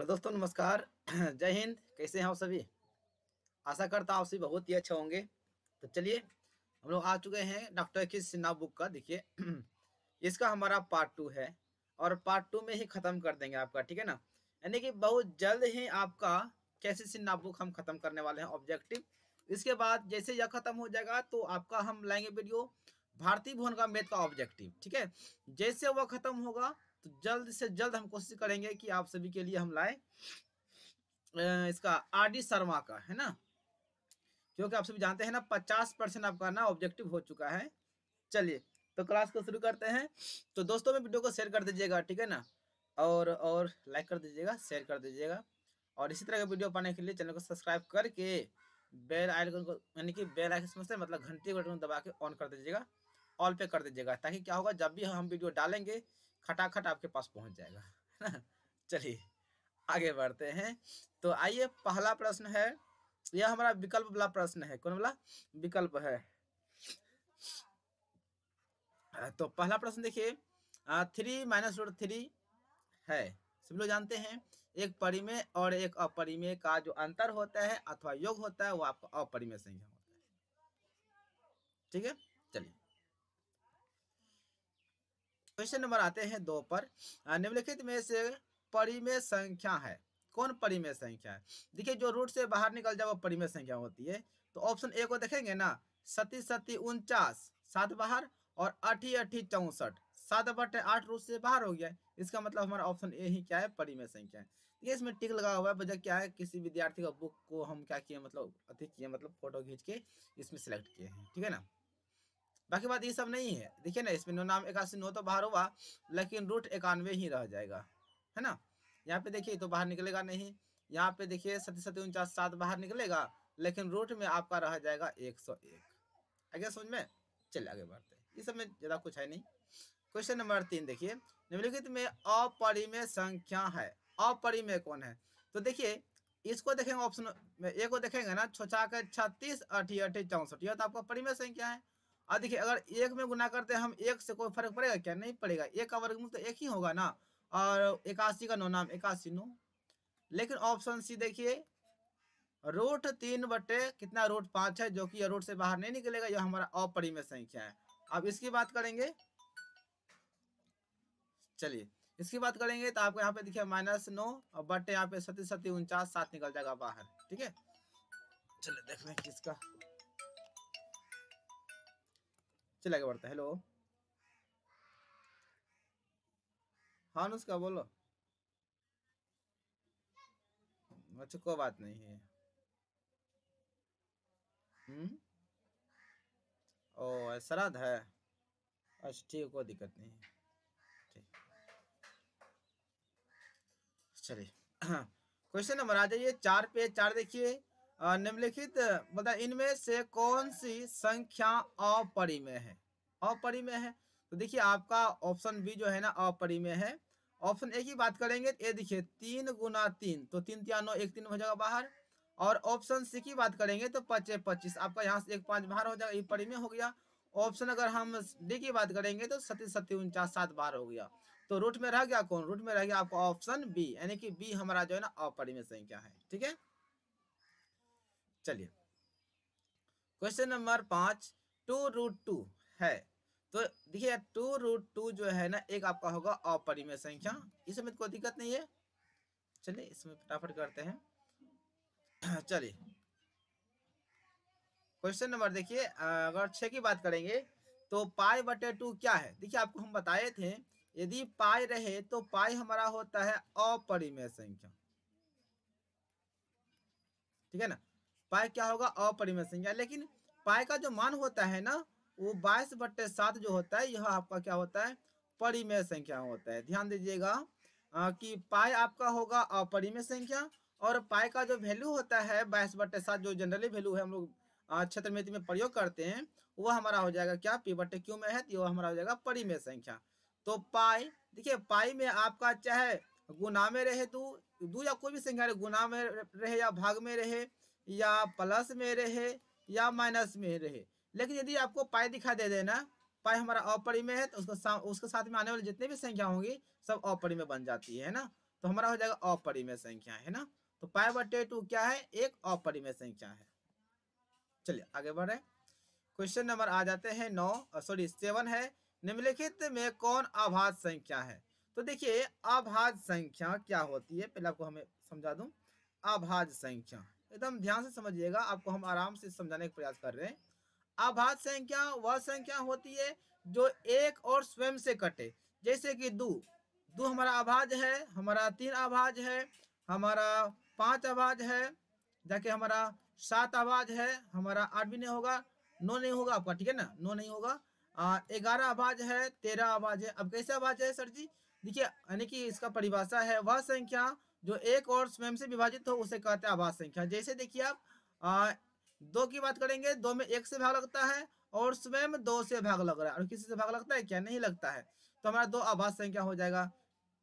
तो दोस्तों नमस्कार जय हिंद कैसे हैं आप सभी आशा करता हूँ आप सभी बहुत ही अच्छे होंगे तो चलिए हम लोग आ चुके हैं डॉक्टर अखिल सिन्हा बुक का देखिए इसका हमारा पार्ट टू है और पार्ट टू में ही ख़त्म कर देंगे आपका ठीक है ना यानी कि बहुत जल्द ही आपका कैसे सिन्हा बुक हम ख़त्म करने वाले हैं ऑब्जेक्टिव इसके बाद जैसे यह खत्म हो जाएगा तो आपका हम लाएंगे वीडियो भारतीय भवन का मेथ का ऑब्जेक्टिव ठीक है जैसे वह खत्म होगा तो जल्द से जल्द हम कोशिश करेंगे कि आप सभी के लिए हम लाए इसका आर डी शर्मा का है ना क्योंकि आप सभी जानते हैं ना पचास परसेंट आपका ना ऑब्जेक्टिव हो चुका है चलिए तो क्लास को शुरू करते हैं तो दोस्तों में वीडियो को शेयर कर दीजिएगा ठीक है ना और और लाइक कर दीजिएगा शेयर कर दीजिएगा और इसी तरह के वीडियो पाने के लिए चैनल को सब्सक्राइब करके बेल आइकन को यानी कि बेल आइकन समझते हैं मतलब घंटी बटन दबा के ऑन कर दीजिएगा ऑल पे कर दीजिएगा ताकि क्या होगा जब भी हम वीडियो डालेंगे खटाखट आपके पास पहुंच जाएगा ना चलिए आगे बढ़ते हैं तो आइए पहला प्रश्न है यह हमारा विकल्प वाला प्रश्न है कौन वाला विकल्प है तो पहला प्रश्न देखिए थ्री माइनस रूट थ्री है सब लोग जानते हैं एक परिमेय और एक अपरिमेय का जो अंतर होता है अथवा योग होता है वो आपका अपरिमेय संख्या होता है ठीक है चलिए क्वेश्चन नंबर आते हैं दो पर निम्नलिखित में से परिमेय संख्या है कौन परिमेय संख्या है देखिए जो रूट से बाहर निकल जाए वो परिमेय संख्या होती है तो ऑप्शन ए को देखेंगे ना सती सती उनचास सात बाहर और अठी अठी चौसठ सात बटे आठ रूट से बाहर हो गया इसका मतलब हमारा ऑप्शन ए ही क्या है परिमेय संख्या है ये इसमें टिक लगा हुआ है वजह क्या है किसी विद्यार्थी का बुक को हम क्या किए मतलब अति किए मतलब फोटो खींच के इसमें सेलेक्ट किए हैं ठीक है ना बाकी बात ये सब नहीं है देखिए ना इसमें नौ नाम इक्यासी नौ तो बाहर हुआ लेकिन रूट इक्यानवे ही रह जाएगा है ना यहाँ पे देखिए तो बाहर निकलेगा नहीं यहाँ पे देखिए सती सती उनचास सात बाहर निकलेगा लेकिन रूट में आपका रह जाएगा एक सौ एक आगे समझ में चलिए आगे बढ़ते हैं इस समय ज़्यादा कुछ है नहीं क्वेश्चन नंबर तीन देखिए निम्नलिखित में अपरिमेय संख्या है अपरिमेय कौन है तो देखिए इसको देखेंगे ऑप्शन में एक को देखेंगे ना छोचा कर छत्तीस अठी अठी चौसठ यह तो आपका परिमेय संख्या है अब हाँ, देखिए अगर एक में गुना करते हैं हम एक से कोई फर्क पड़ेगा क्या नहीं पड़ेगा एक का वर्गमूल तो एक ही होगा ना और इक्यासी का नौ नाम इक्यासी नौ लेकिन ऑप्शन सी देखिए रूट तीन बटे कितना रूट पाँच है जो कि यह रूट से बाहर नहीं निकलेगा यह हमारा अपरिमेय संख्या है अब इसकी बात करेंगे चलिए इसकी बात करेंगे तो आपको यहाँ पे देखिए माइनस नौ और बटे यहाँ पे सती सती उनचास सात निकल जाएगा बाहर ठीक है चलिए देख लें किसका चल आगे बढ़ते हेलो हाँ नुस्का बोलो अच्छा कोई बात नहीं है हम्म? ओ सराद है अच्छा ठीक कोई दिक्कत नहीं है चलिए क्वेश्चन नंबर आ जाइए चार पे चार देखिए निम्नलिखित मतलब इनमें से कौन सी संख्या अपरिमेय है अपरिमेय है तो देखिए आपका ऑप्शन बी जो है ना अपरिमेय है ऑप्शन ए की बात करेंगे तो ये देखिए तीन गुना तीन तो तीन नौ एक तीन हो जाएगा बाहर और ऑप्शन सी की बात करेंगे तो पच्चे पच्चीस आपका यहाँ से एक पांच बाहर हो जाएगा ये परिमय हो गया ऑप्शन अगर हम डी की बात करेंगे तो सतीस सत्ती उनचास सात बाहर हो गया तो रूट में रह गया कौन रूट में रह गया आपका ऑप्शन बी यानी कि बी हमारा जो है ना अपरिमय संख्या है ठीक है चलिए क्वेश्चन नंबर पांच टू रूट टू है तो देखिए टू रूट टू जो है ना एक आपका होगा अपरिमय संख्या इसमें कोई दिक्कत नहीं है चलिए इसमें फटाफट करते हैं चलिए क्वेश्चन नंबर देखिए अगर छह की बात करेंगे तो पाई बटे टू क्या है देखिए आपको हम बताए थे यदि पाई रहे तो पाई हमारा होता है अपरिमय संख्या ठीक है ना पाई क्या होगा अपरिमेय संख्या लेकिन पाई का जो मान होता है ना वो बाईस बट्टे सात जो होता है यह आपका क्या होता है परिमेय संख्या होता है ध्यान दीजिएगा कि पाई आपका होगा अपरिमेय संख्या और पाई का जो वैल्यू होता है बाईस बट्टे सात जो जनरली वैल्यू है हम लोग क्षेत्र में, में प्रयोग करते हैं वह हमारा हो जाएगा क्या पी बट्टे क्यू में है तो वह हमारा हो जाएगा परिमेय संख्या तो पाई देखिए पाई में आपका चाहे गुना में रहे तो दू या कोई भी संख्या रहे गुना में रहे या भाग में रहे या प्लस में रहे या माइनस में रहे लेकिन यदि आपको पाई दिखा दे देना पाई हमारा अपरिमेय में है तो उसको उसके साथ में आने वाली जितनी भी संख्या होंगी सब अपरिमेय में बन जाती है ना तो हमारा हो जाएगा में संख्या है ना तो पाई बटे टू क्या है एक में संख्या है चलिए आगे बढ़े क्वेश्चन नंबर आ जाते हैं नौ सॉरी सेवन है निम्नलिखित में कौन अभाज्य संख्या है तो देखिए अभाज्य संख्या क्या होती है पहले आपको हमें समझा दूं अभाज्य संख्या एकदम ध्यान से समझिएगा आपको हम आराम से समझाने का प्रयास कर रहे हैं आभा संख्या वह संख्या होती है जो एक और स्वयं से कटे जैसे कि दो दो हमारा आभाज है हमारा तीन आभाज है हमारा पांच आवाज है जाके हमारा सात आवाज है हमारा आठ भी नहीं होगा नौ नहीं होगा आपका ठीक है ना नौ नहीं होगा ग्यारह आवाज है तेरह आवाज है अब कैसे आवाज है सर जी देखिए यानी कि इसका परिभाषा है वह संख्या जो एक और स्वयं से विभाजित हो उसे कहते हैं आभास संख्या जैसे देखिए आप आ, दो की बात करेंगे दो में एक से भाग लगता है और स्वयं दो से भाग लग रहा है और किसी से भाग लगता है क्या नहीं लगता है तो हमारा दो आभास संख्या हो जाएगा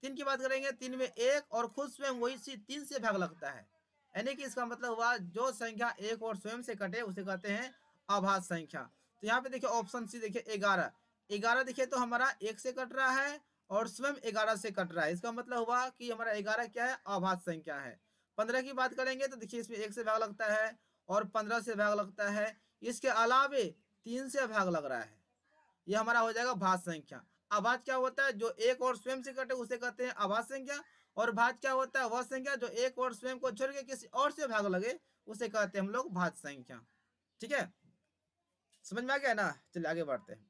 तीन की बात करेंगे तीन में एक और खुद स्वयं वही सी तीन से भाग लगता है यानी कि इसका मतलब हुआ जो संख्या एक और स्वयं से कटे उसे कहते हैं आभास संख्या तो यहाँ पे देखिए ऑप्शन सी देखिए ग्यारह ग्यारह देखिए तो हमारा एक से कट रहा है और स्वयं ग्यारह से कट रहा है इसका मतलब हुआ कि हमारा ग्यारह क्या है आभात संख्या है पंद्रह की बात करेंगे तो देखिए इसमें एक से भाग लगता है और पंद्रह से भाग लगता है इसके अलावे तीन से भाग लग रहा है यह हमारा हो जाएगा भात संख्या आभात क्या होता है जो एक और स्वयं से कटे उसे कहते हैं आभात संख्या और भाज क्या होता है वह संख्या जो एक और स्वयं को छोड़ के किसी और से भाग लगे उसे कहते हैं हम लोग भात संख्या ठीक है समझ में आ गया ना चलिए आगे बढ़ते हैं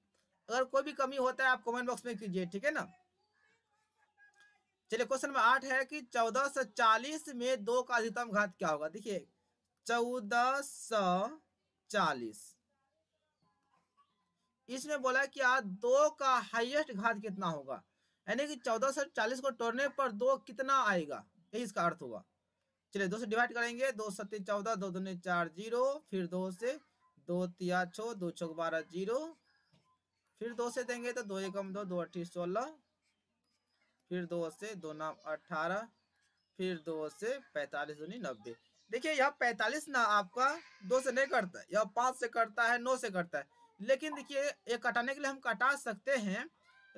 अगर कोई भी कमी होता है आप कमेंट बॉक्स में कीजिए ठीक है ना चलिए क्वेश्चन नंबर आठ है कि चौदह सौ चालीस में दो का अधिकतम घात क्या होगा देखिए चौदह सौ चालीस इसमें बोला कि आज दो का हाईएस्ट घात कितना होगा यानी कि चौदह सौ चालीस को तोड़ने पर दो कितना आएगा यही इसका अर्थ होगा चलिए दो से डिवाइड करेंगे दो सत्य चौदह दो दो चार जीरो फिर दो से दो तिया छो दो छो बारह जीरो फिर दो से देंगे तो दो एकम दो दो अट्ठी सोलह फिर दो अस्सी दो नाम अट्ठारह फिर दो अस्सी पैंतालीस दूनी नब्बे देखिए यह पैंतालीस ना आपका दो से नहीं करता यह पाँच से करता है नौ से करता है लेकिन देखिए ये कटाने के लिए हम कटा सकते हैं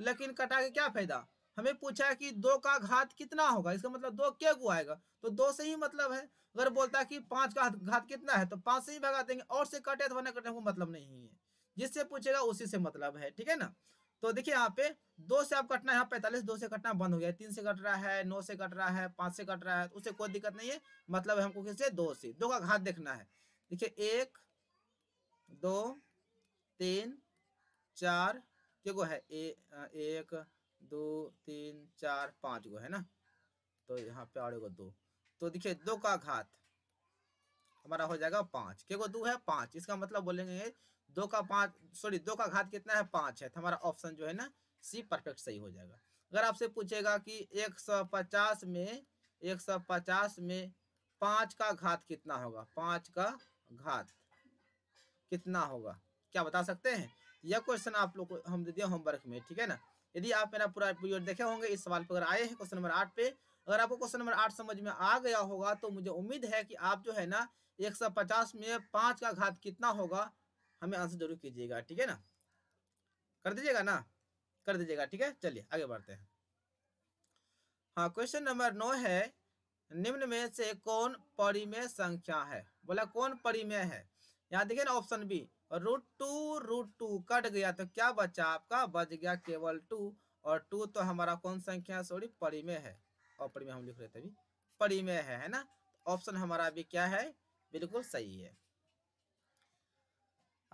लेकिन कटा के क्या फायदा हमें पूछा है कि दो का घात कितना होगा इसका मतलब दो क्या गु आएगा तो दो से ही मतलब है अगर बोलता है कि पाँच का घात कितना है तो पाँच से ही भगा देंगे और से कटे तो न कटे को मतलब नहीं है जिससे पूछेगा उसी से मतलब है ठीक है ना तो देखिए यहाँ पे दो से आप कटना है पैंतालीस दो से कटना बंद हो गया तीन से कट रहा है नौ से कट रहा है पांच से कट रहा है तो उससे कोई दिक्कत नहीं है मतलब हमको किसे दो से दो का घात देखना है देखिए एक दो तीन चार के गो है ए, एक दो तीन चार पांच गो है ना तो यहाँ पे और दो तो देखिए दो का घात हमारा हो जाएगा पांच के गो दो है पांच इसका मतलब बोलेंगे दो का पाँच सॉरी दो का घात कितना है पाँच है तो हमारा ऑप्शन जो है ना सी परफेक्ट सही हो जाएगा अगर आपसे पूछेगा कि एक सौ पचास में एक सौ पचास में पाँच का घात कितना होगा पाँच का घात कितना होगा क्या बता सकते हैं यह क्वेश्चन आप लोग को हम दे दिए होमवर्क में ठीक है ना यदि आप मेरा पूरा वीडियो देखे होंगे इस सवाल पर अगर आए हैं क्वेश्चन नंबर आठ पे अगर आपको क्वेश्चन नंबर आठ समझ में आ गया होगा तो मुझे उम्मीद है कि आप जो है ना 150 में पाँच का घात कितना होगा हमें आंसर जरूर कीजिएगा ठीक है ना कर दीजिएगा ना कर दीजिएगा ठीक है चलिए आगे बढ़ते हैं हाँ क्वेश्चन नंबर नौ है निम्न में से कौन परिमेय संख्या है बोला कौन परिमेय है यहाँ देखिए ना option B root two root two cut गया तो क्या बचा आपका बच गया केवल टू और टू तो हमारा कौन संख्या है सॉरी परिमेय है और परिमेय हम लिख रहे थे अभी परिमेय है है ना ऑप्शन हमारा अभी क्या है बिल्कुल सही है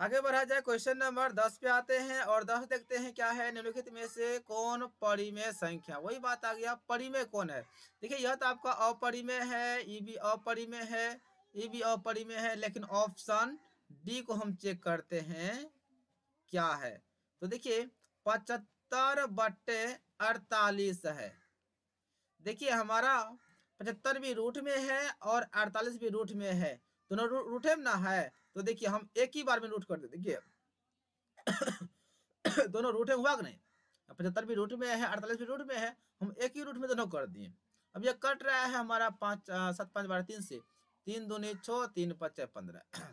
आगे बढ़ा जाए क्वेश्चन नंबर दस पे आते हैं और दस देखते हैं क्या है निम्नलिखित में से कौन परिमेय संख्या वही बात आ गया परिमेय कौन है देखिए यह तो आपका अपरिमेय है ई भी अपरिमेय है ई भी अपरिमेय है लेकिन ऑप्शन डी को हम चेक करते हैं क्या है तो देखिए पचहत्तर बट्टे अड़तालीस है देखिए हमारा पचहत्तर भी रूट में है और अड़तालीस भी रूट में है दोनों तो रूठे में ना है तो देखिए हम एक ही बार में रूट कर दे देखिए दोनों रूठे हुआ कि नहीं पचहत्तर भी रूट में है अड़तालीस भी रूट में है हम एक ही रूट में दोनों कर दिए अब ये कट रहा है हमारा पाँच सात पाँच बारह तीन से तीन दूनी छो तीन पच्चे पंद्रह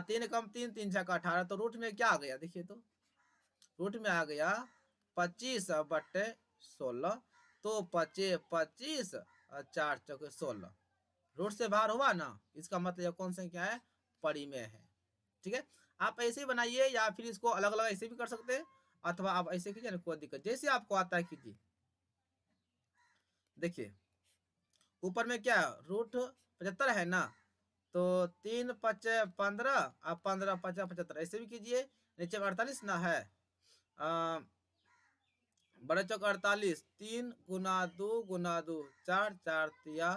तीन कम तीन तीन छः का अठारह तो रूट में क्या आ गया देखिए तो रूट में आ गया पच्चीस बटे सोलह तो पचे पच्चीस चार चौके सोलह रोड से बाहर हुआ ना इसका मतलब कौन सा क्या है परिमेय है ठीक है आप ऐसे ही बनाइए या फिर इसको अलग अलग ऐसे भी कर सकते हैं अथवा आप ऐसे कीजिए ना कोई दिक्कत जैसे आपको आता है कीजिए देखिए ऊपर में क्या रूट पचहत्तर है ना तो तीन पच पंद्रह आप पंद्रह पचास पचहत्तर ऐसे भी कीजिए नीचे अड़तालीस ना है बड़ा चौक अड़तालीस तीन गुना दो गुना दो चार चार तिया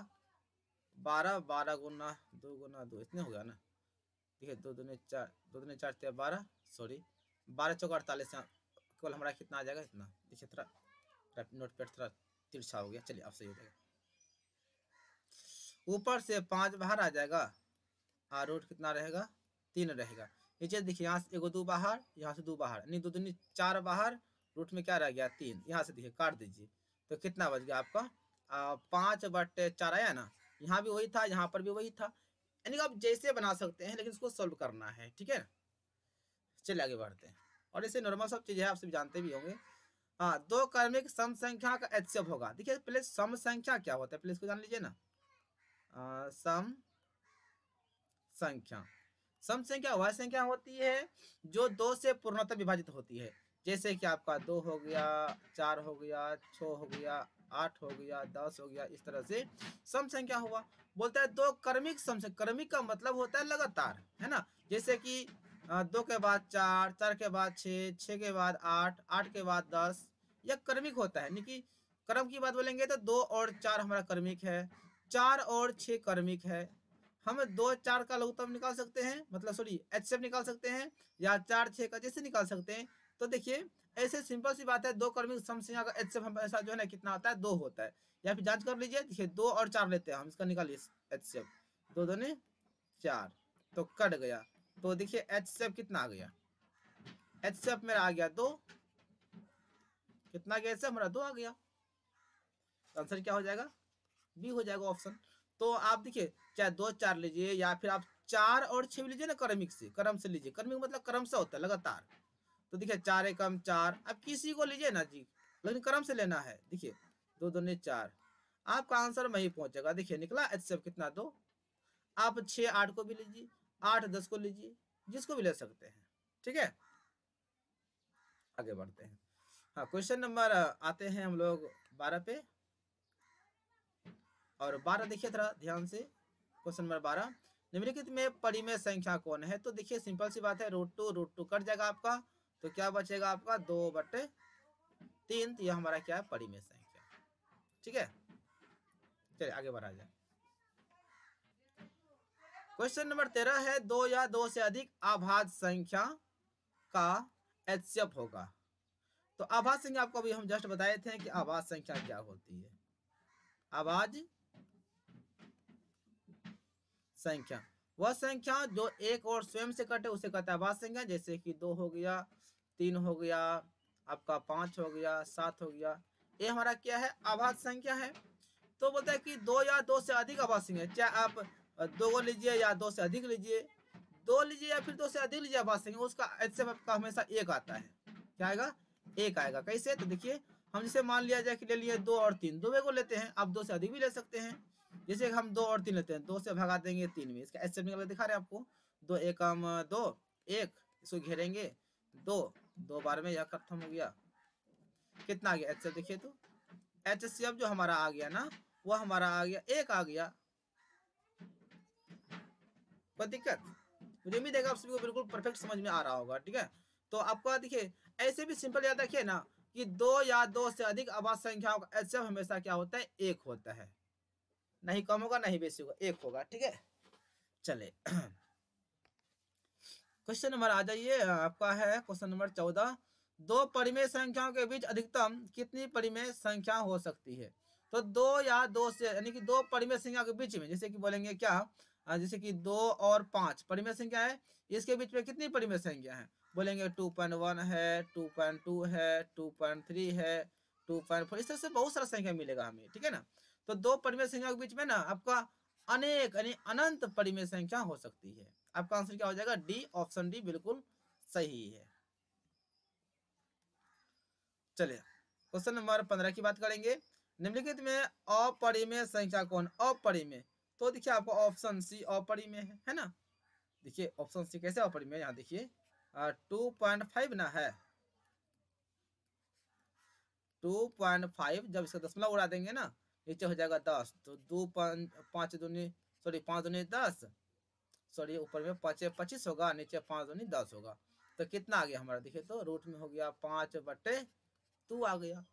बारह बारह गुना दो गुना दो इतने हो गया ना ठीक है दो दुने चार दो दुने चार तेरह बारह सॉरी बारह चौक अड़तालीस हाँ, केवल हमारा कितना आ जाएगा इतना देखिए थोड़ा नोट पैड थोड़ा तिरछा हो गया चलिए आप सही हो जाएगा ऊपर से पाँच बाहर आ जाएगा और हाँ, रोड कितना रहेगा तीन रहेगा नीचे देखिए यहाँ से एगो दो बाहर यहाँ से दो बाहर नहीं दो दुनी चार बाहर रूट में क्या रह गया तीन यहाँ से देखिए काट दीजिए तो कितना बच गया आपका पाँच बटे चार आया ना यहाँ भी वही था यहाँ पर भी वही था यानी कि आप जैसे बना सकते हैं लेकिन उसको सॉल्व करना है ठीक है चलिए आगे बढ़ते हैं और ऐसे नॉर्मल सब चीज़ें आप सब जानते भी होंगे हाँ दो कर्मिक सम संख्या का एचसीएफ होगा देखिए पहले सम संख्या क्या होता है पहले इसको जान लीजिए ना सम संख्या सम संख्या वह संख्या होती है जो दो से पूर्णतः विभाजित होती है जैसे कि आपका दो हो गया चार हो गया छ हो गया आठ हो गया दस हो गया इस तरह से सम संख्या हुआ बोलता है दो कर्मिक सम कर्मिक का मतलब होता है लगातार है ना जैसे कि दो के बाद चार चार के बाद छः छः के बाद आठ आठ के बाद दस यह कर्मिक होता है यानी कि कर्म की बात बोलेंगे तो दो और चार हमारा कर्मिक है चार और छः कर्मिक है हम दो चार का लघुतम निकाल सकते हैं मतलब सॉरी एच निकाल सकते हैं या चार छः का जैसे निकाल सकते हैं तो देखिए ऐसे सिंपल सी बात है दो कर्मिक सम से एच ऐसा जो है ना कितना होता है दो होता है या फिर जांच कर लीजिए देखिए दो और चार लेते हैं हम इसका निकालिए एच सी एफ दो दोने चार तो कट गया तो देखिए एच सी एफ कितना आ गया एच सी एफ मेरा आ गया दो कितना गया एच मेरा दो आ गया तो आंसर क्या हो जाएगा बी हो जाएगा ऑप्शन तो आप देखिए चाहे दो चार लीजिए या फिर आप चार और छह लीजिए ना कर्मिक से कर्म से लीजिए कर्मिक मतलब कर्म से होता है लगातार तो देखिए चार एकम चार अब किसी को लीजिए ना जी लेकिन मतलब क्रम से लेना है देखिए दो ने चार आपका आंसर वही पहुंचेगा देखिए निकला एच कितना दो आप छ आठ को भी लीजिए आठ दस को लीजिए जिसको भी ले सकते हैं ठीक है आगे बढ़ते हैं हाँ क्वेश्चन नंबर आते हैं हम लोग बारह पे और बारह देखिए थोड़ा ध्यान से क्वेश्चन नंबर बारह निम्नलिखित में परिमेय संख्या कौन है तो देखिए सिंपल सी बात है root two root two cut जाएगा आपका तो क्या बचेगा आपका दो बटे तीन तो यह हमारा क्या है परिमेय संख्या ठीक है चलिए आगे बढ़ा जाए क्वेश्चन नंबर तेरह है दो या दो से अधिक आभाज संख्या का एचसीएफ होगा तो आभाज संख्या आपको अभी हम जस्ट बताए थे कि आभाज संख्या क्या होती है आवाज संख्या वह संख्या जो एक और स्वयं से कटे उसे कहते हैं आवाज संख्या जैसे कि दो हो गया तीन हो गया आपका पांच हो गया सात हो गया ये हमारा क्या है आभा संख्या है तो बोलता है कि दो या दो से अधिक आभा संख्या चाहे आप दो को लीजिए या दो से अधिक लीजिए दो लीजिए या फिर दो से अधिक लीजिए आभा संख्या उसका एच आपका हमेशा एक आता है क्या आएगा एक आएगा कैसे तो देखिए हम जैसे मान लिया जाए कि ले लिए दो और तीन दो को लेते हैं आप दो से अधिक भी ले सकते हैं जैसे हम दो और तीन लेते हैं दो से भगा देंगे तीन में इसका एच निकल दिखा रहे हैं आपको दो एक दो एक इसको घेरेंगे दो दो बार में यह खत्म हो गया कितना आ गया एच देखिए तो एच जो हमारा आ गया ना वह हमारा आ गया एक आ गया कोई दिक्कत मुझे भी देखा आप सभी को बिल्कुल परफेक्ट समझ में आ रहा होगा ठीक है तो आपको देखिए ऐसे भी सिंपल याद रखिए ना कि दो या दो से अधिक आवास संख्याओं का एच हमेशा क्या होता है एक होता है नहीं कम होगा नहीं बेसी होगा एक होगा ठीक है चले क्वेश्चन नंबर आ जाइए आपका है क्वेश्चन नंबर चौदह दो परिमेय संख्याओं के बीच अधिकतम कितनी परिमेय संख्या हो सकती है तो दो या दो से यानी कि दो परिमेय संख्या के बीच में जैसे कि बोलेंगे क्या जैसे कि दो और पांच परिमेय संख्या है इसके बीच में कितनी परिमेय संख्या है बोलेंगे टू पॉइंट वन है टू पॉइंट टू है टू पॉइंट थ्री है टू पॉइंट फोर इस तरह से बहुत सारा संख्या मिलेगा हमें ठीक है ना तो दो परिमेय संख्या के बीच में ना आपका अनेक यानी अनंत परिमेय संख्या हो सकती है आपका आंसर क्या हो जाएगा डी ऑप्शन डी बिल्कुल सही है चलिए क्वेश्चन नंबर पंद्रह की बात करेंगे निम्नलिखित में अपरिमेय संख्या कौन अपरिमेय तो देखिए आपको ऑप्शन सी अपरिमेय है है ना देखिए ऑप्शन सी कैसे अपरिमेय यहाँ देखिए टू पॉइंट फाइव ना है टू पॉइंट फाइव जब इसका दशमलव उड़ा देंगे ना नीचे हो जाएगा दस तो दो पाँच दूनी सॉरी पाँच दूनी दस सॉरी ऊपर में पाँच पच्चीस होगा नीचे पाँच दूनी दस होगा तो कितना आ गया हमारा देखिए तो रूट में हो गया पाँच बटे टू आ गया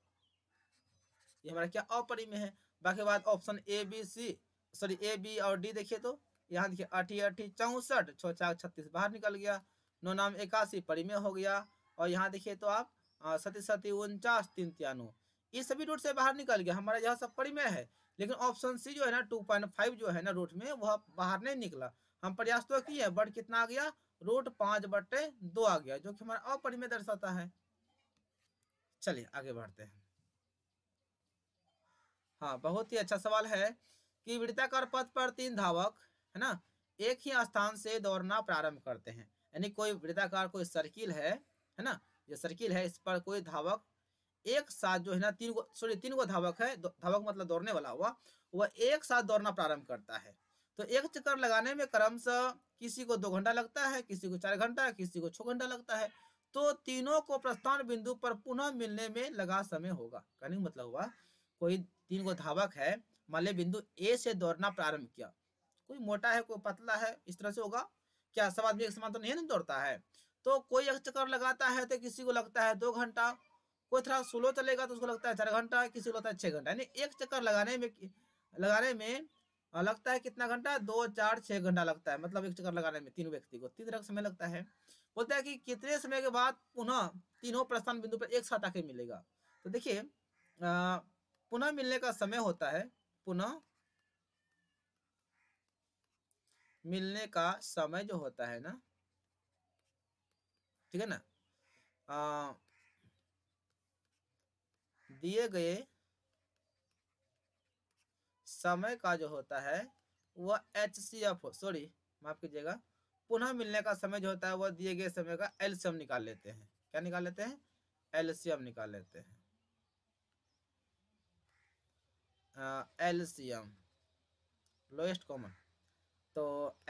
ये हमारा क्या अपरि में है बाकी बात option A B C sorry A B और डी देखिए तो यहाँ देखिए अठी अठी चौंसठ छः चार छत्तीस बाहर निकल गया नौ नाम इक्यासी परिमय हो गया और यहाँ देखिए तो आप सती सती उनचास तीन तिरानवे ये सभी रूट से बाहर निकल गया हमारा यह सब परिमय है लेकिन ऑप्शन सी जो है ना टू पॉइंट फाइव जो है ना रूट में वह बाहर नहीं निकला हम प्रयास तो किए बट कितना आ गया रूट पांच बटे दो आ गया जो कि हमारा अपरिमेय दर्शाता है चलिए आगे बढ़ते हैं हाँ बहुत ही अच्छा सवाल है कि वृत्ताकार पथ पर तीन धावक है ना एक ही स्थान से दौड़ना प्रारंभ करते हैं यानी कोई वृत्ताकार कोई सर्किल है है ना जो सर्किल है इस पर कोई धावक एक साथ जो है ना तीन सॉरी तीन गो धावक है धावक मतलब दौड़ने वाला हुआ वह एक साथ दौड़ना प्रारंभ करता है तो एक चक्कर लगाने में क्रमशः किसी को दो घंटा लगता है किसी को चार घंटा किसी को छो घंटा लगता है तो तीनों को प्रस्थान बिंदु पर पुनः मिलने में लगा समय होगा कहने का मतलब हुआ कोई तीन को धावक है मान बिंदु ए से दौड़ना प्रारंभ किया कोई मोटा है कोई पतला है इस तरह से होगा क्या सब आदमी एक समान तो नहीं दौड़ता है तो कोई एक चक्कर लगाता है तो किसी को लगता है दो घंटा कोई थोड़ा स्लो चलेगा तो उसको लगता है चार घंटा किसी को लगता है छः घंटा यानी एक चक्कर लगाने में लगाने में हाँ, लगता है कितना घंटा दो चार छह घंटा लगता है मतलब एक चक्कर लगाने में तीनों व्यक्ति को तीन तरह का समय लगता है बोलता है कि कितने समय के बाद पुनः तीनों प्रस्थान बिंदु पर एक साथ आके मिलेगा तो देखिए पुनः मिलने का समय होता है पुनः मिलने का समय जो होता है ना ठीक है ना दिए गए समय का जो होता है वह एच सी एफ सॉरी माफ कीजिएगा पुनः मिलने का समय जो होता है वह दिए गए समय का एल्शियम निकाल लेते हैं क्या निकाल लेते हैं एल्शियम निकाल लेते हैं एल्शियम लोएस्ट कॉमन तो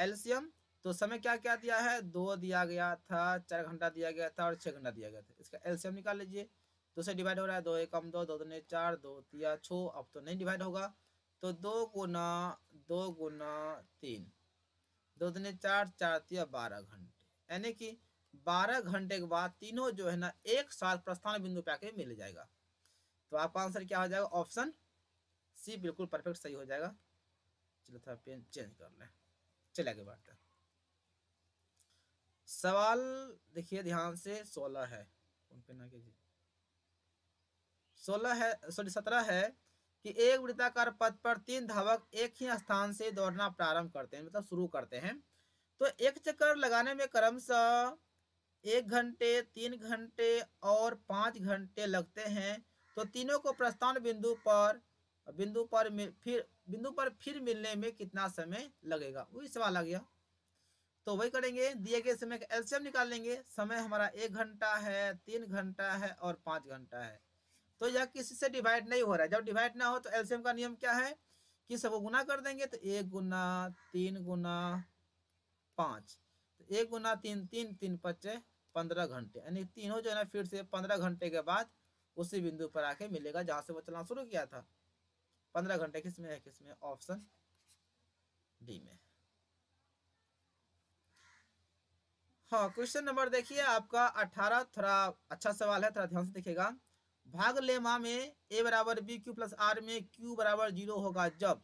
एल्शियम तो समय क्या क्या दिया है दो दिया गया था चार घंटा दिया गया था और छः घंटा दिया गया था इसका एल्शियम निकाल लीजिए दो से डिवाइड हो रहा है दो एक कम दो दो दो चार दो तिया छो अब तो नहीं डिवाइड होगा तो दो गुना दो गुना तीन दो दिन चार चार बारह घंटे यानी कि बारह घंटे के बाद तीनों जो है ना एक साथ प्रस्थान बिंदु पे आके मिल जाएगा तो आपका आंसर क्या हो जाएगा ऑप्शन सी बिल्कुल परफेक्ट सही हो जाएगा चलो थोड़ा पेन चेंज कर लें चले आगे बढ़ते हैं सवाल देखिए ध्यान से सोलह है कौन सोलह है सॉरी सत्रह है कि एक वृत्ताकार पथ पर तीन धावक एक ही स्थान से दौड़ना प्रारंभ करते हैं मतलब शुरू करते हैं तो एक चक्कर लगाने में क्रमशः एक घंटे तीन घंटे और पाँच घंटे लगते हैं तो तीनों को प्रस्थान बिंदु पर बिंदु पर फिर बिंदु पर फिर मिलने में कितना समय लगेगा वही सवाल आ गया तो वही करेंगे दिए गए समय का एल्शियम निकाल लेंगे समय हमारा एक घंटा है तीन घंटा है और पाँच घंटा है तो यह किसी से डिवाइड नहीं हो रहा है जब डिवाइड ना हो तो एल्सियम का नियम क्या है कि सबको गुना कर देंगे तो एक गुना तीन गुना पाँच तो एक गुना तीन तीन तीन पच्चे पंद्रह घंटे यानी तीनों जो है ना फिर से पंद्रह घंटे के बाद उसी बिंदु पर आके मिलेगा जहाँ से वो चलना शुरू किया था पंद्रह घंटे किस में है किस में ऑप्शन डी में हाँ क्वेश्चन नंबर देखिए आपका अठारह थोड़ा अच्छा सवाल है थोड़ा ध्यान से देखिएगा भाग लेमा में ए बराबर बी क्यू प्लस आर में क्यू बराबर जीरो होगा जब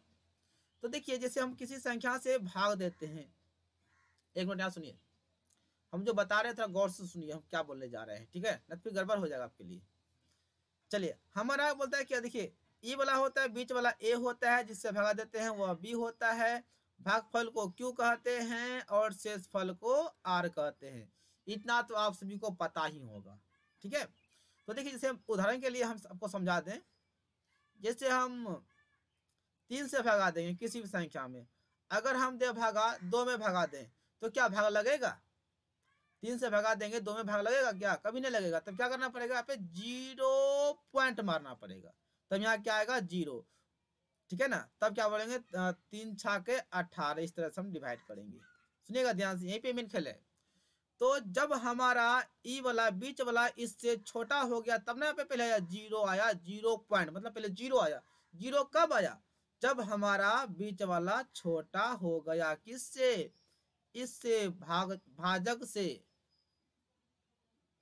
तो देखिए जैसे हम किसी संख्या से भाग देते हैं एक मिनट यहाँ सुनिए हम जो बता रहे थे गौर से सुनिए हम क्या बोलने जा रहे हैं ठीक है न फिर गड़बड़ हो जाएगा आपके लिए चलिए हमारा बोलता है क्या देखिए ये e वाला होता है बीच वाला ए होता है जिससे भागा देते हैं वह बी होता है भाग फल को क्यू कहते हैं और शेष फल को आर कहते हैं इतना तो आप सभी को पता ही होगा ठीक है तो देखिए जैसे उदाहरण के लिए हम आपको समझा दें जैसे हम तीन से भगा देंगे किसी भी संख्या में अगर हम दे भागा दो में भगा दें तो क्या भाग लगेगा तीन से भगा देंगे दो में भाग लगेगा क्या कभी नहीं लगेगा तब क्या करना पड़ेगा यहाँ पे जीरो पॉइंट मारना पड़ेगा तब यहाँ क्या आएगा जीरो ठीक है ना तब क्या बोलेंगे तीन छा के अठारह इस तरह से हम डिवाइड करेंगे सुनिएगा ध्यान से यहीं पे मेन खेल है तो जब हमारा ई e वाला बीच वाला इससे छोटा हो गया तब ना पहले आया जीरो आया जीरो पॉइंट मतलब पहले जीरो आया जीरो कब आया जब हमारा बीच वाला छोटा हो गया किससे इससे भाग भाजक से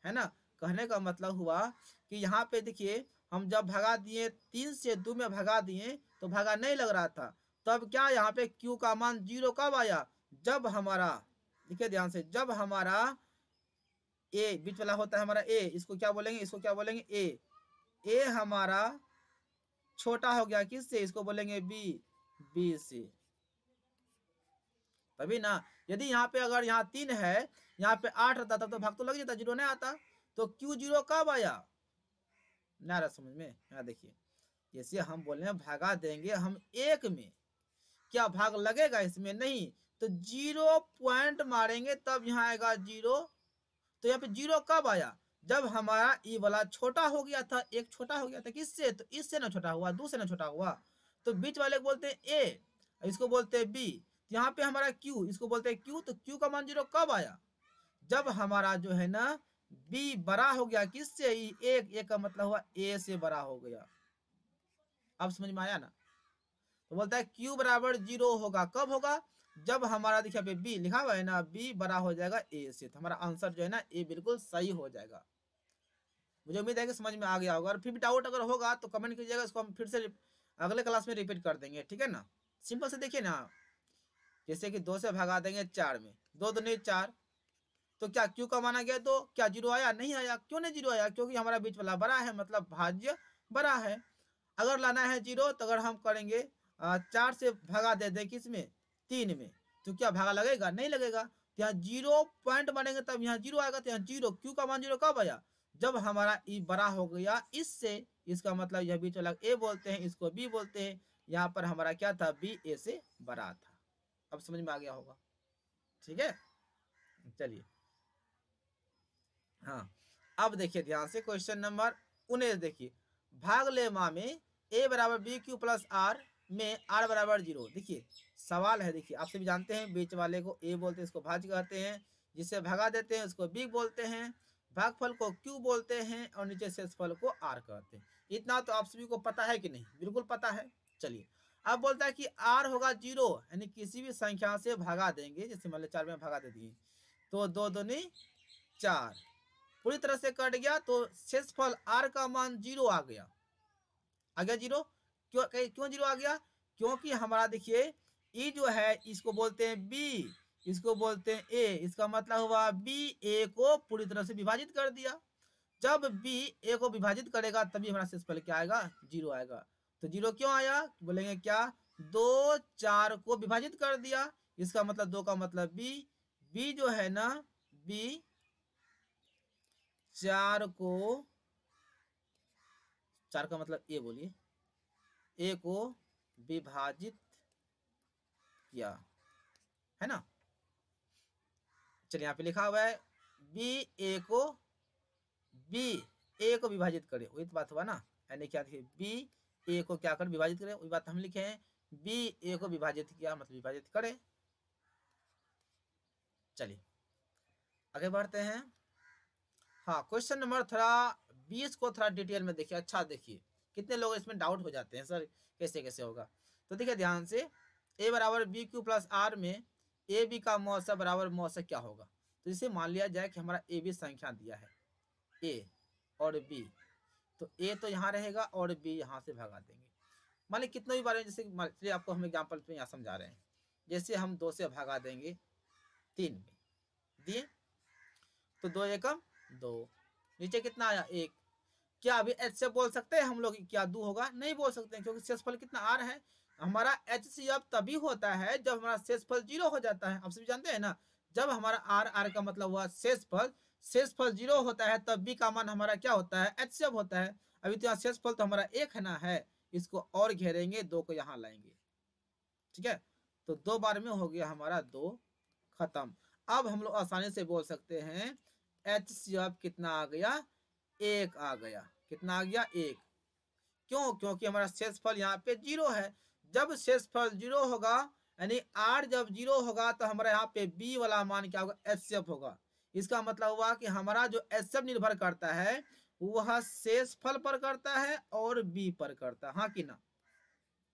है ना कहने का मतलब हुआ कि यहाँ पे देखिए हम जब भगा दिए तीन से दो में भगा दिए तो भगा नहीं लग रहा था तब क्या यहाँ पे क्यू का मान जीरो कब आया जब हमारा देखिए ध्यान से जब हमारा ए बीच वाला होता है हमारा ए इसको क्या बोलेंगे इसको क्या बोलेंगे ए ए हमारा छोटा हो गया किससे इसको बोलेंगे बी बी से तभी ना यदि यहाँ पे अगर यहाँ तीन है यहाँ पे आठ रहता तब तो भाग तो लग जाता जीरो नहीं आता तो क्यू जीरो कब आया ना समझ में यहाँ देखिए जैसे हम बोले भागा देंगे हम एक में क्या भाग लगेगा इसमें नहीं तो जीरो पॉइंट मारेंगे तब यहाँ आएगा जीरो तो यहाँ पे जीरो कब आया जब हमारा ई वाला छोटा हो गया था एक छोटा हो गया था किससे तो इससे ना छोटा हुआ दूसरे ना छोटा हुआ तो बीच वाले बोलते हैं ए इसको बोलते हैं बी तो यहाँ पे हमारा क्यू इसको बोलते हैं क्यू तो क्यू का मान जीरो कब आया जब हमारा जो है ना बी बड़ा हो गया किससे एक ए का मतलब हुआ ए से बड़ा हो गया अब समझ में आया ना तो बोलता है क्यू बराबर जीरो होगा कब होगा जब हमारा देखिए पे बी लिखा हुआ है ना बी बड़ा हो जाएगा ए से तो हमारा आंसर जो है ना ए बिल्कुल सही हो जाएगा मुझे उम्मीद है कि समझ में आ गया होगा और फिर भी डाउट अगर होगा तो कमेंट कीजिएगा इसको हम फिर से अगले क्लास में रिपीट कर देंगे ठीक है ना सिंपल से देखिए ना जैसे कि दो से भगा देंगे चार में दो दो नहीं चार तो क्या क्यों का माना गया तो क्या जीरो आया नहीं आया क्यों नहीं जीरो आया क्योंकि हमारा बीच वाला बड़ा है मतलब भाज्य बड़ा है अगर लाना है जीरो तो अगर हम करेंगे चार से भगा दे दें किस में तीन में तो क्या भागा लगेगा नहीं लगेगा तो यहाँ जीरो पॉइंट बनेंगे तब यहाँ जीरो आएगा तो यहाँ जीरो क्यू का मान जीरो कब आया जब हमारा ई e बड़ा हो गया इससे इसका मतलब यह बीच वाला ए बोलते हैं इसको बी बोलते हैं यहाँ पर हमारा क्या था बी ए से बड़ा था अब समझ में आ गया होगा ठीक है चलिए हाँ अब देखिए ध्यान से क्वेश्चन नंबर उन्नीस देखिए भाग ले लेमा में ए बराबर बी क्यू प्लस आर में आर बराबर जीरो देखिए सवाल है देखिए आप सभी जानते हैं बीच वाले को ए बोलते हैं इसको भाज कहते हैं जिसे भगा देते हैं उसको बी बोलते हैं भागफल को क्यू बोलते हैं और नीचे से फल को आर कहते हैं इतना तो आप सभी को पता है कि नहीं बिल्कुल पता है चलिए अब बोलता है कि आर होगा जीरो यानी किसी भी संख्या से भगा देंगे जैसे मान लो चार में भगा दे दिए तो दो दो नहीं चार पूरी तरह से कट गया तो शेष फल आर का मान जीरो आ गया आ गया जीरो क्यों क्यों जीरो आ गया क्योंकि हमारा देखिए ई जो है इसको बोलते हैं बी इसको बोलते हैं ए इसका मतलब हुआ बी ए को पूरी तरह से विभाजित कर दिया जब बी ए को विभाजित करेगा तभी हमारा शेषफल क्या आएगा जीरो आएगा तो जीरो क्यों आया बोलेंगे क्या दो चार को विभाजित कर दिया इसका मतलब दो का मतलब बी बी जो है ना बी चार को चार का मतलब ए बोलिए ए को विभाजित किया है ना चलिए यहाँ पे लिखा हुआ है बी ए को बी ए को विभाजित करें वही तो बात हुआ ना यानी क्या बी ए को क्या कर विभाजित करें वही बात हम लिखे हैं बी ए को विभाजित किया मतलब विभाजित करें चलिए आगे बढ़ते हैं हाँ क्वेश्चन नंबर थोड़ा बीस को थोड़ा डिटेल में देखिए अच्छा देखिए कितने लोग इसमें डाउट हो जाते हैं सर कैसे कैसे होगा तो देखिए ध्यान से ए बराबर बी क्यू प्लस आर में ए बी का मौसम बराबर मौसा क्या होगा तो इसे मान लिया जाए कि हमारा ए बी संख्या दिया है ए और बी तो ए तो यहाँ रहेगा और बी यहाँ से भगा देंगे मान ली कितने भी बारे में जैसे मान आपको हम एग्जाम्पल में यहाँ समझा रहे हैं जैसे हम दो से भगा देंगे तीन में दिए तो दो एकम दो नीचे कितना आया एक क्या अभी एच से बोल सकते हैं हम लोग क्या दो होगा नहीं बोल सकते हैं क्योंकि शेषफल कितना आर है हमारा एच सी एफ तभी होता है जब हमारा शेष फल जीरो हो जाता है आप सभी जानते हैं ना जब हमारा आर आर का मतलब हुआ शेष फल शेष फल जीरो होता है तब बी का मान हमारा क्या होता है एच सी एफ होता है अभी तो यहाँ शेष फल तो हमारा एक है ना है इसको और घेरेंगे दो को यहाँ लाएंगे ठीक है तो दो बार में हो गया हमारा दो खत्म अब हम लोग आसानी से बोल सकते हैं एच सी एफ कितना आ गया एक आ गया कितना आ गया एक क्यों क्योंकि हमारा शेष फल यहाँ पे जीरो है जब शेष फल जीरो होगा यानी आर जब जीरो होगा तो हमारे यहाँ पे बी वाला मान क्या होगा एच होगा इसका मतलब हुआ कि हमारा जो एच निर्भर करता है वह शेष फल पर करता है और बी पर करता है हाँ कि ना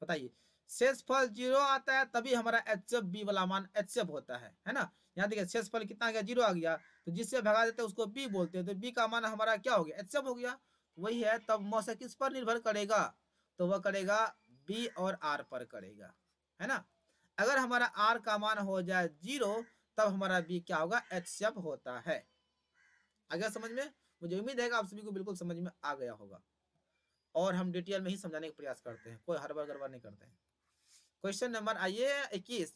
बताइए शेष फल जीरो आता है तभी हमारा एच एफ बी वाला मान एच एफ होता है है ना यहाँ देखिए शेष फल कितना गया जीरो आ गया तो जिससे भगा देते हैं उसको बी बोलते हैं तो बी का मान हमारा क्या हो गया एच एफ हो गया वही है तब मौसम किस पर निर्भर करेगा तो वह करेगा बी और आर पर करेगा है ना अगर हमारा आर का मान हो जाए जीरो तब हमारा बी क्या होगा एक्सेप्ट होता है आ गया समझ में मुझे उम्मीद है कि आप सभी को बिल्कुल समझ में आ गया होगा और हम डिटेल में ही समझाने का प्रयास करते हैं कोई हरबर गड़बड़ नहीं करते हैं क्वेश्चन नंबर आइए इक्कीस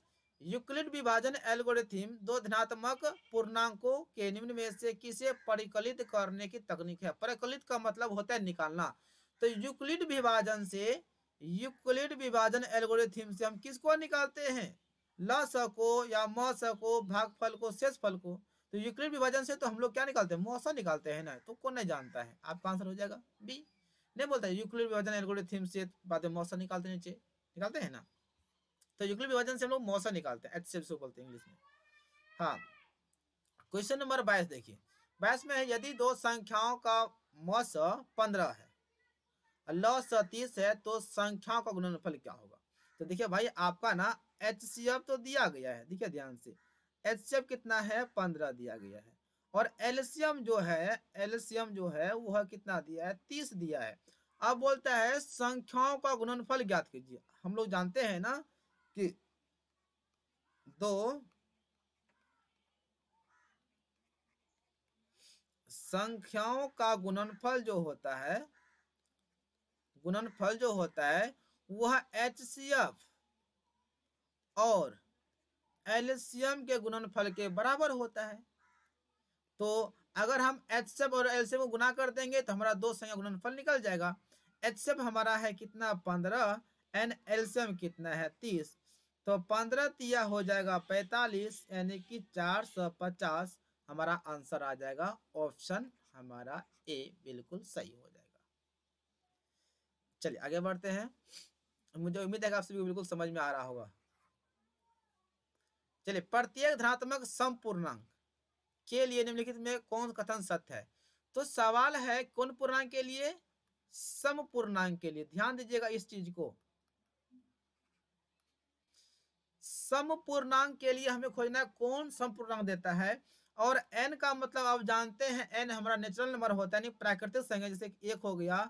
यूक्लिड विभाजन एल्गोरिथम दो धनात्मक पूर्णांकों के निम्न में से किसे परिकलित करने की तकनीक है परिकलित का मतलब होता है निकालना तो यूक्लिड विभाजन से यूक्लिड विभाजन एल्गोरिथम से हम किसको निकालते हैं ल स को या म स को भाग फल को शेष फल को तो यूक्लिड विभाजन से तो हम लोग क्या निकालते हैं मौसम निकालते हैं ना तो कौन नहीं जानता है आपका आंसर हो जाएगा बी नहीं बोलता है यूक्लिड विभाजन एल्गोरिथम से बाद में मौसम निकालते हैं नीचे निकालते हैं ना तो यूक्लिड विभाजन से हम लोग मौसम निकालते हैं एच बोलते हैं इंग्लिश में हाँ क्वेश्चन नंबर बाईस देखिए बाईस में है यदि दो संख्याओं का मौसम पंद्रह है लौ सतीस है तो संख्याओं का गुणनफल क्या होगा तो देखिए भाई आपका ना एच तो दिया गया है देखिए ध्यान से एच कितना है पंद्रह दिया गया है और एल्सियम जो है एल्सियम जो है वह कितना दिया है तीस दिया है अब बोलता है संख्याओं का गुणनफल ज्ञात कीजिए हम लोग जानते हैं ना कि दो संख्याओं का गुणनफल जो होता है गुणनफल जो होता है वह एच सी और एल्सियम के गुणनफल के बराबर होता है तो अगर हम एच और एल्सियम को गुना कर देंगे तो हमारा दो संख्या गुणनफल निकल जाएगा एच हमारा है कितना पंद्रह एन एल्सियम कितना है तीस तो पंद्रह तिया हो जाएगा पैंतालीस यानी कि चार सौ पचास हमारा आंसर आ जाएगा ऑप्शन हमारा ए बिल्कुल सही हो चलिए आगे बढ़ते हैं मुझे उम्मीद है कि आप सभी बिल्कुल समझ में आ रहा होगा चलिए प्रत्येक धनात्मक संपूर्णांक के लिए निम्नलिखित में कौन कथन सत्य है तो सवाल है कौन पूर्णांक के लिए सम पूर्णांक के लिए ध्यान दीजिएगा इस चीज को सम पूर्णांक के लिए हमें खोजना कौन सम पूर्णांक देता है और एन का मतलब आप जानते हैं एन हमारा नेचुरल नंबर होता है प्राकृतिक संख्या जैसे एक हो गया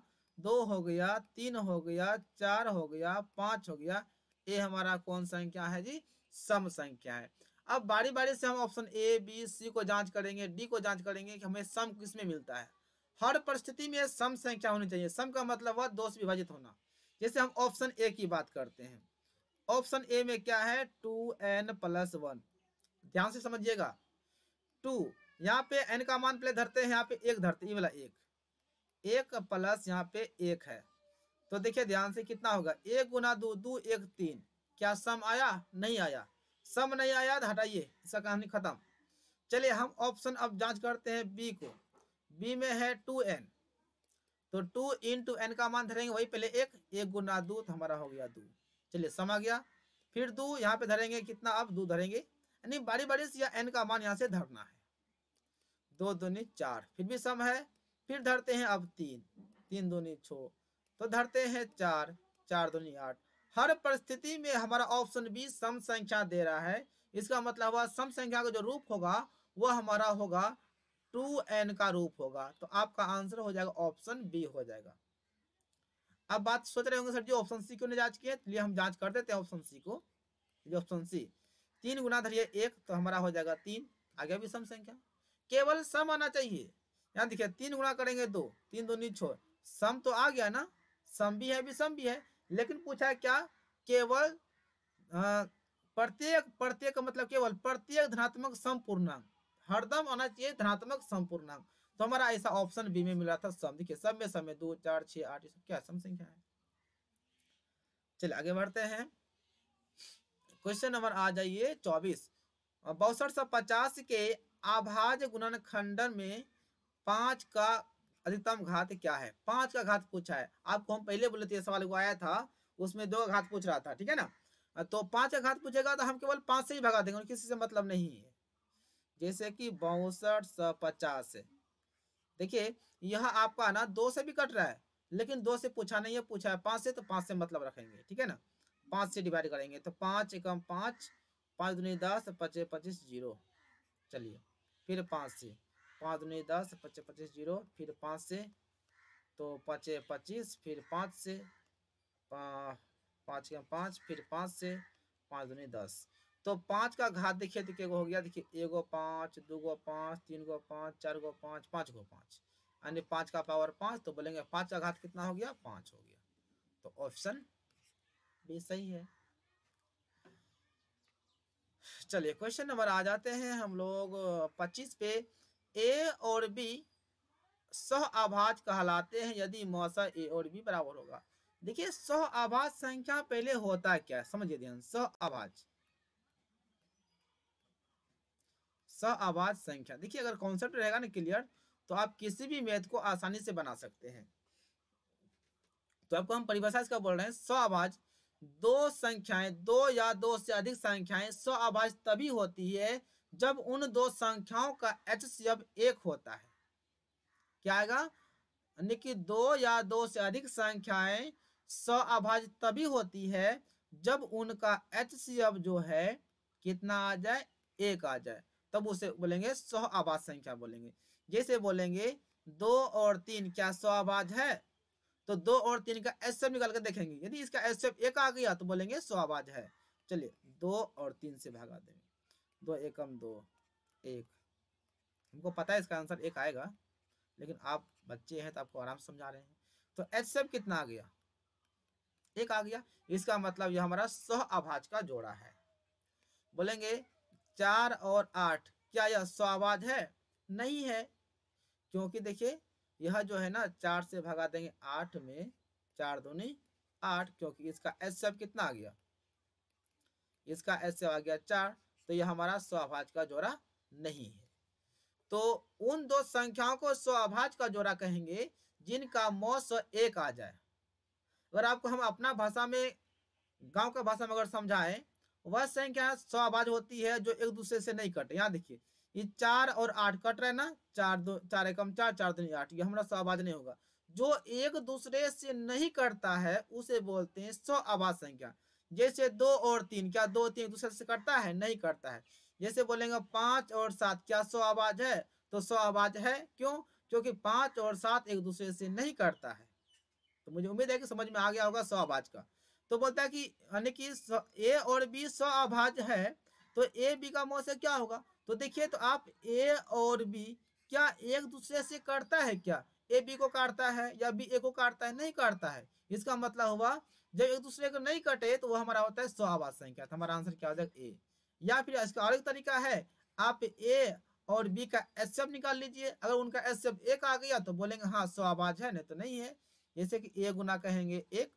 दो हो गया तीन हो गया चार हो गया पांच हो गया ये हमारा कौन संख्या है जी सम संख्या है अब बारी बारी से हम ऑप्शन ए बी सी को जांच करेंगे डी को जांच करेंगे कि हमें सम किस में मिलता है हर परिस्थिति में सम संख्या होनी चाहिए सम का मतलब हुआ दो से विभाजित होना जैसे हम ऑप्शन ए की बात करते हैं ऑप्शन ए में क्या है टू एन प्लस वन ध्यान से समझिएगा टू यहाँ पे एन का मान पहले धरते हैं यहाँ पे एक धरते ये वाला एक एक प्लस यहाँ पे एक है तो देखिए ध्यान से कितना होगा एक गुना दो दो एक तीन क्या सम आया नहीं आया सम नहीं आया तो हटाइए इसका कहानी खत्म चलिए हम ऑप्शन अब जांच करते हैं बी को बी में है टू एन तो टू इन टू एन का मान धरेंगे वही पहले एक एक गुना दो तो हमारा हो गया दो चलिए सम आ गया फिर दो यहाँ पे धरेंगे कितना अब दो धरेंगे यानी बारी बारी से या एन का मान यहाँ से धरना है दो दूनी चार फिर भी सम है फिर धरते हैं अब तीन तीन दूनी छो तो धरते हैं चार चार दूनी आठ हर परिस्थिति में हमारा ऑप्शन बी सम संख्या दे रहा है इसका मतलब हुआ सम संख्या का जो रूप होगा वह हमारा होगा टू एन का रूप होगा तो आपका आंसर हो जाएगा ऑप्शन बी हो जाएगा अब बात सोच रहे होंगे सर जी ऑप्शन सी क्यों ने जांच किए चलिए तो हम जांच कर देते हैं ऑप्शन सी को ऑप्शन सी तीन गुना धरिए एक तो हमारा हो जाएगा तीन आगे भी सम संख्या केवल सम आना चाहिए यहाँ देखिए तीन गुणा करेंगे दो तीन दो नीचो सम तो आ गया ना सम भी है भी सम भी है लेकिन पूछा है क्या केवल प्रत्येक प्रत्येक का मतलब केवल प्रत्येक धनात्मक संपूर्णांक हरदम आना चाहिए धनात्मक संपूर्णांक तो हमारा ऐसा ऑप्शन बी में मिला था सम देखिए सब में सम दो चार छह आठ क्या सम संख्या है चलिए आगे बढ़ते हैं क्वेश्चन नंबर आ जाइए चौबीस बौसठ सौ पचास के आभाज गुणन खंडन में पांच का अधिकतम घात क्या है पांच का घात पूछा है आपको हम पहले बोले थे सवाल को आया था उसमें दो घात पूछ रहा था ठीक है ना तो पांच का घात पूछेगा तो हम केवल पांच से ही भगा देंगे किसी से मतलब नहीं है जैसे कि बौसठ सौ पचास देखिये यह आपका ना दो से भी कट रहा है लेकिन दो से पूछा नहीं है पूछा है पांच से तो पांच से मतलब रखेंगे ठीक है ना पांच से डिवाइड करेंगे तो पांच एकम पांच पांच दुनिया दस पच्चीस पच्चीस जीरो चलिए फिर पांच से पाँच दुनी दस पच्चीस पच्चीस जीरो फिर पाँच से तो पाँच पच्चीस फिर पाँच से पाँच का पाँच फिर पाँच से पाँच दुनी दस तो पाँच का घात देखिए तो क्या हो गया देखिए एगो पाँच दो गो पाँच तीन गो पाँच चार गो पाँच पाँच गो पाँच यानी पाँच का पावर पाँच तो बोलेंगे पाँच का घात कितना हो गया पाँच हो गया तो ऑप्शन भी सही है चलिए क्वेश्चन नंबर आ जाते हैं हम लोग पच्चीस पे ए और बी सह आभाज कहलाते हैं यदि मौसा ए और बी बराबर होगा देखिए सह आभाज संख्या पहले होता क्या है समझिए ध्यान सह आभाज सह आभाज संख्या देखिए अगर कॉन्सेप्ट रहेगा ना क्लियर तो आप किसी भी मैथ को आसानी से बना सकते हैं तो आपको हम परिभाषा इसका बोल रहे हैं सौ आवाज दो संख्याएं दो या दो से अधिक संख्याएं सौ आवाज तभी होती है जब उन दो संख्याओं का एच जब एक होता है क्या आएगा यानी कि दो या दो से अधिक संख्याएं स्वअभाजित तभी होती है जब उनका एच जो है कितना आ जाए एक आ जाए तब उसे बोलेंगे सौ स्वअभाज संख्या बोलेंगे जैसे बोलेंगे दो और तीन क्या सौ स्वअभाज है तो दो और तीन का एच निकाल कर देखेंगे यदि इसका एच एक आ गया तो बोलेंगे स्वअभाज है चलिए दो और तीन से भागा देंगे दो एकम दो एक हमको पता है इसका आंसर एक आएगा लेकिन आप बच्चे हैं तो आपको आराम से समझा रहे हैं तो एच सब कितना आ गया एक आ गया इसका मतलब यह हमारा सह आभाज का जोड़ा है बोलेंगे चार और आठ क्या यह सौ आवाज है नहीं है क्योंकि देखिए यह जो है ना चार से भगा देंगे आठ में चार दूनी आठ क्योंकि इसका एच सब कितना आ गया इसका एच सब आ गया चार तो यह हमारा स्वाभाज का जोड़ा नहीं है तो उन दो संख्याओं को स्वाभाज का जोड़ा कहेंगे जिनका मौ स्व एक आ जाए अगर आपको हम अपना भाषा में गांव का भाषा में अगर समझाएं वह संख्या स्वाभाज होती है जो एक दूसरे से नहीं कटे यहाँ देखिए ये चार और आठ कट रहे ना चार दो चार एकम चार चार दो आठ ये हमारा स्वाभाज नहीं होगा जो एक दूसरे से नहीं कटता है उसे बोलते हैं स्व आवाज संख्या जैसे दो और तीन क्या दो तीन एक दूसरे से करता है नहीं करता है जैसे बोलेंगे पांच और सात क्या सौ आवाज है तो सौ आवाज है क्यों क्योंकि पांच और सात एक दूसरे से नहीं करता है तो मुझे उम्मीद है कि समझ में आ गया होगा सौ आवाज का तो बोलता है कि यानी कि ए और बी सौ आवाज है तो ए बी का मोह से क्या होगा तो देखिए तो आप ए और बी क्या एक दूसरे से करता है क्या ए बी को काटता है या बी ए को काटता है नहीं काटता है इसका मतलब हुआ जब एक दूसरे को नहीं कटे तो वह हमारा होता है स्वाभाव संख्या तो हमारा आंसर क्या हो जाएगा ए या फिर इसका अलग तरीका है आप ए और बी का एस निकाल लीजिए अगर उनका एस एक आ गया तो बोलेंगे हाँ सौ है नहीं तो नहीं है जैसे कि ए गुना कहेंगे एक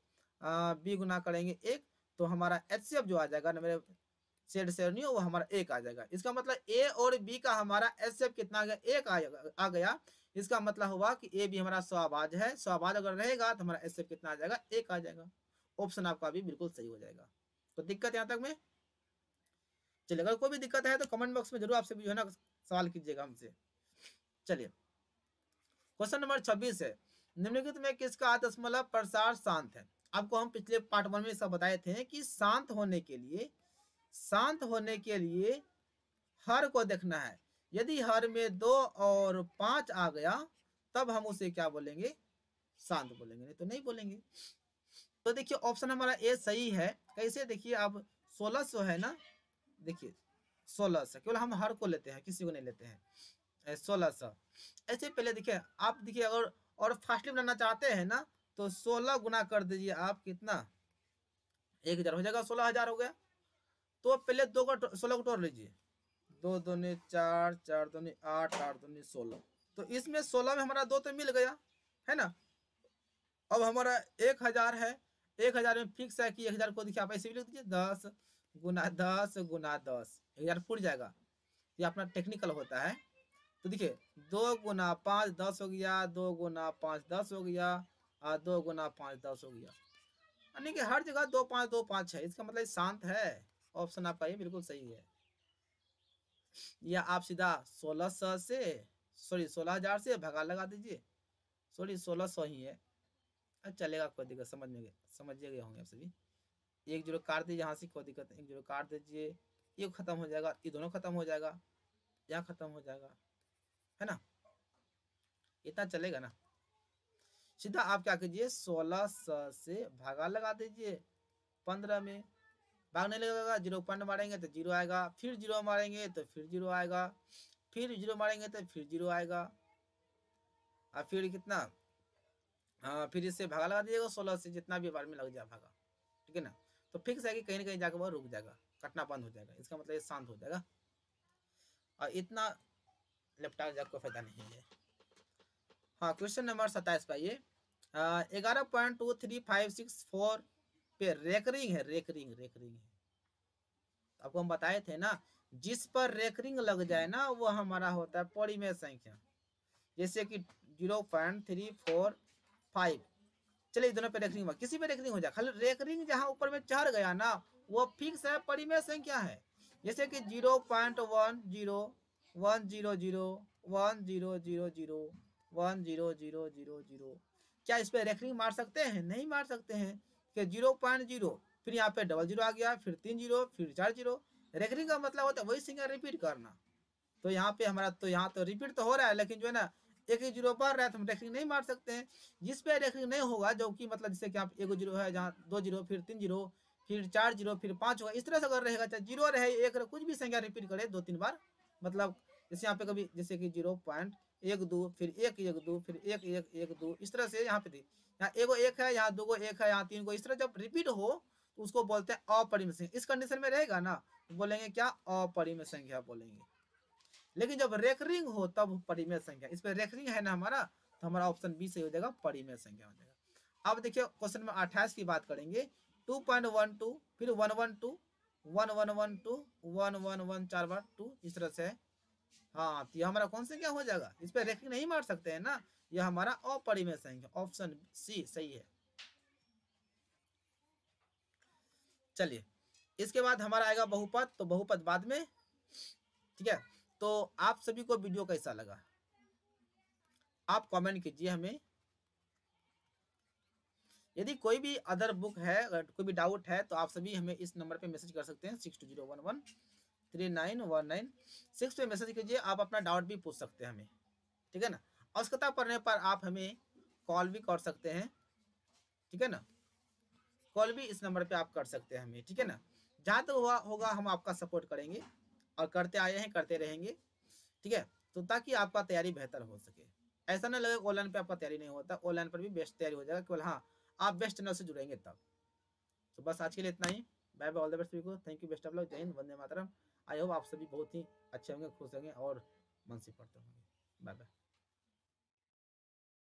बी गुना करेंगे एक तो हमारा एच जो आ जाएगा ना मेरे सेड से नहीं वो हमारा एक आ जाएगा इसका मतलब ए और बी का हमारा एस कितना आ गया एक आ गया इसका मतलब हुआ कि ए भी हमारा सौ है सौ अगर रहेगा तो हमारा एस कितना आ जाएगा एक आ जाएगा ऑप्शन आपका भी बिल्कुल सही हो जाएगा तो दिक्कत यहाँ तक में चलिए अगर कोई भी दिक्कत है तो कमेंट बॉक्स में जरूर आपसे जो है ना सवाल कीजिएगा हमसे चलिए क्वेश्चन नंबर छब्बीस है निम्नलिखित में किसका दशमलव प्रसार शांत है आपको हम पिछले पार्ट वन में सब बताए थे कि शांत होने के लिए शांत होने के लिए हर को देखना है यदि हर में दो और पांच आ गया तब हम उसे क्या बोलेंगे शांत बोलेंगे नहीं तो नहीं बोलेंगे तो देखिए ऑप्शन हमारा ए सही है कैसे देखिए आप सोलह सौ है ना देखिए सोलह सौ केवल हम हर को लेते हैं किसी को नहीं लेते हैं सोलह सौ ऐसे पहले देखिए आप देखिए अगर और फास्टली बनाना चाहते हैं ना तो सोलह गुना कर दीजिए आप कितना एक हज़ार हो जाएगा सोलह हज़ार हो गया तो पहले दो का सोलह को तोड़ लीजिए दो दो चार चार दो आठ आठ दो सोलह तो इसमें सोलह में हमारा दो तो मिल गया है ना अब हमारा एक हज़ार है एक हजार में फिक्स है कि एक हजार को देखिए आप ऐसे भी लिख दीजिए दस गुना दस गुना दस एक हजार फूट जाएगा ये अपना टेक्निकल होता है तो देखिए दो गुना पाँच दस हो गया दो गुना पाँच दस हो गया और दो गुना पाँच दस हो गया यानी कि हर जगह दो पाँच दो पाँच है इसका मतलब शांत है ऑप्शन आपका ये बिल्कुल सही है या आप सीधा सोलह सौ से सॉरी सोलह हजार से भगा लगा दीजिए सॉरी सोलह सौ ही है हाँ, चलेगा कोई दिक्कत समझ में समझ गए होंगे आप सभी एक जीरो काट दीजिए यहाँ से कोई दिक्कत नहीं एक जीरो काट दीजिए ये खत्म हो जाएगा ये दोनों खत्म हो जाएगा यहाँ खत्म हो जाएगा है ना इतना चलेगा ना सीधा आप क्या कीजिए सोलह से भागा लगा दीजिए पंद्रह में भागने लगेगा जीरो पॉइंट मारेंगे तो जीरो आएगा फिर जीरो मारेंगे तो फिर जीरो आएगा फिर जीरो मारेंगे तो फिर जीरो आएगा और फिर कितना हाँ फिर इससे भागा लगा दीजिएगा सोलह से जितना भी बार में लग जाए भागा ठीक है ना तो फिक्स है कि कहीं ना कहीं जाकर वह रुक जाएगा कटना बंद हो जाएगा इसका मतलब ये शांत हो जाएगा और इतना लपटा जाकर कोई फायदा नहीं है हाँ क्वेश्चन नंबर सत्ताईस पर ये ग्यारह point two three five six four पे रेकरिंग है रेकरिंग रेकरिंग है आपको हम बताए थे ना जिस पर रेकरिंग लग जाए ना वो हमारा होता है परिमेय संख्या जैसे कि zero point three four five चलिए दोनों पे रेकरिंग हुआ किसी पे रेकरिंग हो जाए खाली रेकरिंग जहां ऊपर में चढ़ गया ना वो फिक्स है परिमेय संख्या है जैसे कि zero point one zero one zero zero one zero zero zero one zero zero zero zero क्या इस पर रेफरिंग मार सकते हैं नहीं मार सकते हैं कि जीरो पॉइंट जीरो फिर यहाँ पे डबल जीरो आ गया फिर तीन जीरो फिर चार जीरो रेफरिंग का मतलब होता है वही सिंगल रिपीट करना तो यहाँ पे हमारा तो यहाँ तो रिपीट तो हो रहा है लेकिन जो है ना एक ही जीरो पर रहा तो हम नहीं मार सकते हैं जिस पे रेफरिंग नहीं होगा जो कि मतलब जैसे कि आप एक जीरो है जहाँ दो जीरो फिर तीन जीरो फिर चार जीरो फिर पाँच होगा इस तरह से अगर रहेगा चाहे जीरो रहे एक रहे कुछ भी संख्या रिपीट करे दो तीन बार मतलब जैसे यहाँ पे कभी जैसे कि जीरो पॉइंट एक दो फिर एक एक दो फिर एक एक एक दो इस तरह से यहाँ पे थी यहाँ गो एक है यहाँ दो गो एक है यहाँ तीन गो इस तरह जब रिपीट हो तो उसको बोलते हैं अपरिमेय संख्या इस कंडीशन में रहेगा ना तो बोलेंगे क्या अपरिमेय संख्या बोलेंगे लेकिन जब रेकरिंग हो तब परिमेय संख्या इस पर रेकरिंग है ना हमारा तो हमारा ऑप्शन बी सही हो जाएगा परिमेय संख्या हो जाएगा अब देखिए क्वेश्चन नंबर अट्ठाईस की बात करेंगे टू पॉइंट वन टू फिर one one two one one one two one one one चार बार टू इस तरह से हाँ तो यह हमारा कौन संख्या हो जाएगा इस पर रेकिंग नहीं मार सकते है ना यह हमारा अपरिमेय संख्या ऑप्शन सी सही है चलिए इसके बाद हमारा आएगा बहुपद तो बहुपद बाद में ठीक है तो आप सभी को वीडियो कैसा लगा आप कमेंट कीजिए हमें यदि कोई भी अदर बुक है कोई भी डाउट है तो आप सभी हमें इस नंबर पे मैसेज कर सकते हैं six two zero one one three nine one nine six पे मैसेज कीजिए आप अपना डाउट भी पूछ सकते हैं हमें ठीक है ना आवश्यकता पड़ने पर आप हमें कॉल भी कर सकते हैं ठीक है ना कॉल भी इस नंबर पे आप कर सकते हैं हमें ठीक है ना जहाँ तक तो हुआ होगा हम आपका सपोर्ट करेंगे और करते आए हैं करते रहेंगे ठीक है तो ताकि आपका तैयारी बेहतर हो सके ऐसा ना लगे ऑनलाइन पे आपका तैयारी नहीं होता ऑनलाइन पर भी बेस्ट तैयारी हो जाएगा केवल हाँ आप बेस्ट नर्स से जुड़ेंगे तब तो बस आज के लिए इतना ही bye bye all the best thank you best of luck जय हिंद वंदे मातरम आई होप आप सभी बहुत ही अच्छे होंगे खुश होंगे और मन से पढ़ते होंगे बाय बाय